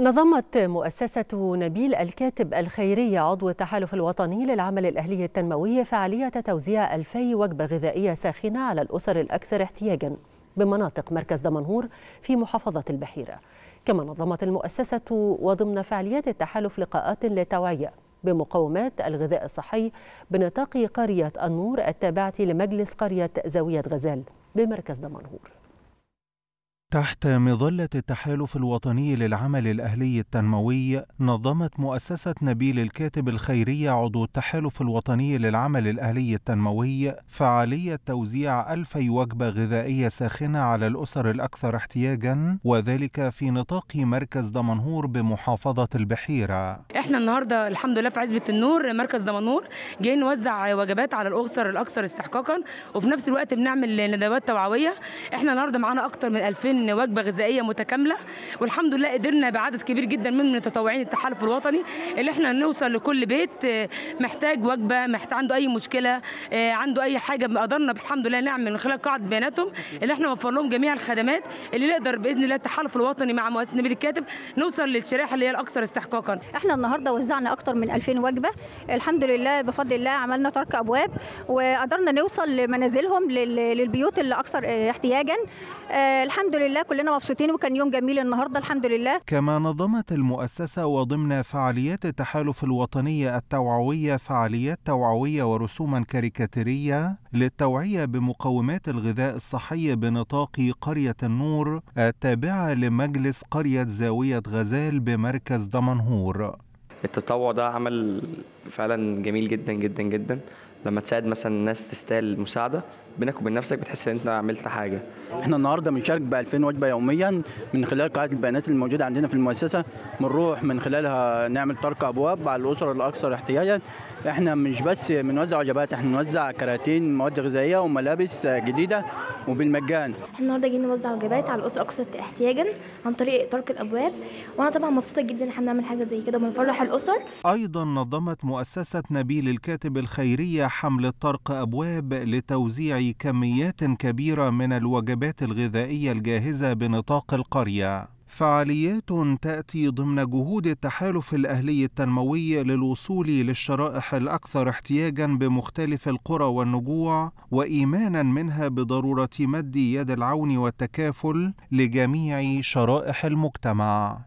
نظمت مؤسسة نبيل الكاتب الخيرية عضو التحالف الوطني للعمل الأهلي التنموي فعالية توزيع 2000 وجبة غذائية ساخنة على الأسر الأكثر احتياجاً بمناطق مركز دمنهور في محافظة البحيرة كما نظمت المؤسسة وضمن فعاليات التحالف لقاءات للتوعية بمقومات الغذاء الصحي بنطاق قرية النور التابعة لمجلس قرية زاوية غزال بمركز دمنهور تحت مظلة التحالف الوطني للعمل الأهلي التنموي نظمت مؤسسة نبيل الكاتب الخيرية عضو التحالف الوطني للعمل الأهلي التنموي فعالية توزيع ألفي وجبة غذائية ساخنة على الأسر الأكثر احتياجا وذلك في نطاق مركز دمنهور بمحافظة البحيرة احنا النهاردة الحمد لله في عزبة النور مركز دمنهور جايين نوزع وجبات على الأسر الأكثر استحقاقا وفي نفس الوقت بنعمل ندوات توعوية احنا النهاردة معانا أكثر من 2000 ان وجبه غذائيه متكامله والحمد لله قدرنا بعدد كبير جدا من متطوعين التحالف الوطني اللي احنا نوصل لكل بيت آه، محتاج وجبه محتاج عنده اي مشكله آه، عنده اي حاجه قدرنا الحمد لله نعمل من خلال قاعده بياناتهم اللي احنا نوفر لهم جميع الخدمات اللي نقدر باذن الله التحالف الوطني مع مؤسسه نبيل الكاتب نوصل للشريحه اللي هي الاكثر استحقاقا احنا النهارده وزعنا اكثر من 2000 وجبه الحمد لله بفضل الله عملنا ترك ابواب وقدرنا نوصل لمنازلهم للبيوت اللي اكثر احتياجا آه، الحمد لله لله كلنا مبسوطين وكان يوم جميل النهارده الحمد لله كما نظمت المؤسسة وضمن فعاليات التحالف الوطني التوعوية فعاليات توعوية ورسوما كاريكاتيرية للتوعية بمقومات الغذاء الصحي بنطاق قرية النور التابعة لمجلس قرية زاوية غزال بمركز دمنهور التطوع ده عمل فعلا جميل جدا جدا جدا لما تساعد مثلا الناس تستاهل المساعده بينك وبين نفسك بتحس ان انت عملت حاجه احنا النهارده بنشارك ب 2000 وجبه يوميا من خلال قاعده البيانات الموجوده عندنا في المؤسسه بنروح من خلالها نعمل طرق ابواب على الاسر الاكثر احتياجا احنا مش بس بنوزع وجبات احنا بنوزع كراتين مواد غذائيه وملابس جديده وبالمجان احنا النهارده جينا نوزع وجبات على الاسر الاكثر احتياجا عن طريق طرق الابواب وانا طبعا مبسوطه جدا ان احنا بنعمل حاجه زي كده وبنفرح الاسر ايضا نظمت مؤسسه نبيل الكاتب الخيريه حمله طرق ابواب لتوزيع كميات كبيرة من الوجبات الغذائية الجاهزة بنطاق القرية. فعاليات تأتي ضمن جهود التحالف الأهلي التنموي للوصول للشرائح الأكثر احتياجا بمختلف القرى والنجوع وإيمانا منها بضرورة مد يد العون والتكافل لجميع شرائح المجتمع